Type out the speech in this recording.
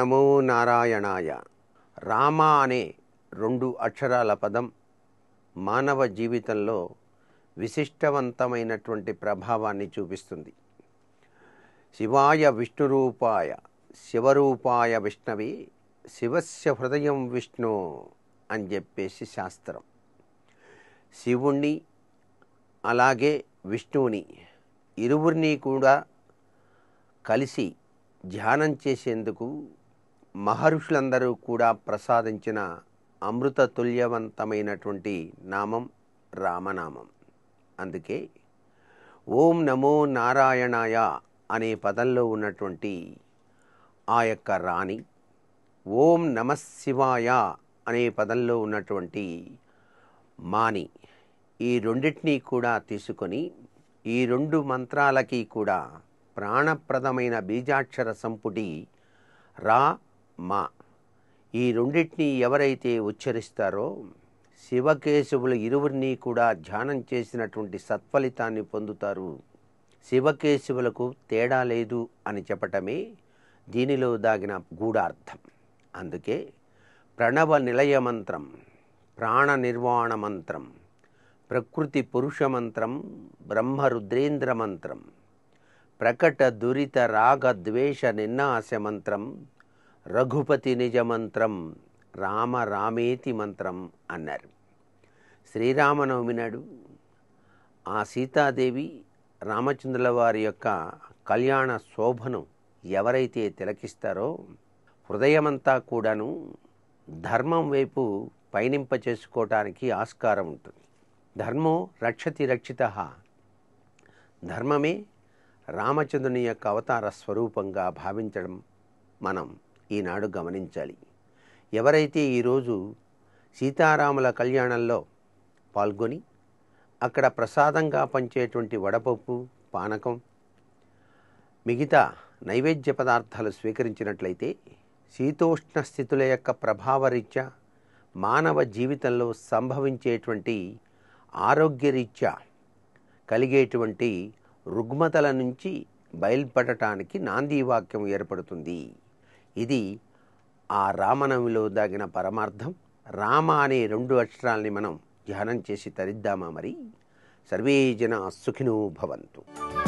నమో నారాయణాయ రామ అనే రెండు అక్షరాల పదం మానవ జీవితంలో విశిష్టవంతమైనటువంటి ప్రభావాన్ని చూపిస్తుంది శివాయ విష్ణురూపాయ శివరూపాయ విష్ణవి శివస్య హృదయం విష్ణు అని చెప్పేసి శాస్త్రం శివుణ్ణి అలాగే విష్ణువుని ఇరువురిని కూడా కలిసి ధ్యానం చేసేందుకు మహర్షులందరూ కూడా ప్రసాదించిన అమృత తుల్యవంతమైనటువంటి నామం రామనామం అందుకే ఓం నమో నారాయణాయ అనే పదంలో ఉన్నటువంటి ఆ యొక్క రాణి ఓం నమశివాయ అనే పదంలో ఉన్నటువంటి మాని ఈ రెండింటినీ కూడా తీసుకొని ఈ రెండు మంత్రాలకి కూడా ప్రాణప్రదమైన బీజాక్షర సంపుటి రా మా ఈ రెండింటినీ ఎవరైతే ఉచ్చరిస్తారో శివకేశవుల ఇరువురిని కూడా ధ్యానం చేసినటువంటి సత్ఫలితాన్ని పొందుతారు శివకేశవులకు తేడా లేదు అని చెప్పటమే దీనిలో దాగిన గూఢార్థం అందుకే ప్రణవ నిలయ మంత్రం ప్రాణ నిర్వాణ మంత్రం ప్రకృతి పురుష మంత్రం బ్రహ్మ రుద్రేంద్ర మంత్రం ప్రకట దురిత రాగ ద్వేష నిన్నాశ మంత్రం రఘుపతి నిజ మంత్రం రామ రామేతి మంత్రం అన్నారు శ్రీరామనవమి నాడు ఆ సీతాదేవి రామచంద్రుల వారి యొక్క కళ్యాణ శోభను ఎవరైతే తిలకిస్తారో హృదయమంతా కూడాను ధర్మం వైపు పయనింప చేసుకోవటానికి ఆస్కారం ఉంటుంది ధర్మో రక్షతి రక్షిత ధర్మమే రామచంద్రుని యొక్క అవతార స్వరూపంగా భావించడం మనం ఈనాడు గమనించాలి ఎవరైతే ఈరోజు సీతారాముల కళ్యాణంలో పాల్గొని అక్కడ ప్రసాదంగా పంచేటువంటి వడపప్పు పానకం మిగతా నైవేద్య పదార్థాలు స్వీకరించినట్లయితే శీతోష్ణ స్థితుల యొక్క ప్రభావరీత్యా మానవ జీవితంలో సంభవించేటువంటి ఆరోగ్యరీత్యా కలిగేటువంటి రుగ్మతల నుంచి బయల్పడటానికి నాందీవాక్యం ఏర్పడుతుంది ఇది ఆ రామనవమిలో దాగిన పరమార్థం రామ అనే రెండు అక్షరాల్ని మనం ధ్యానం చేసి తరిద్దామా మరి సర్వే జన సుఖినో భవంతు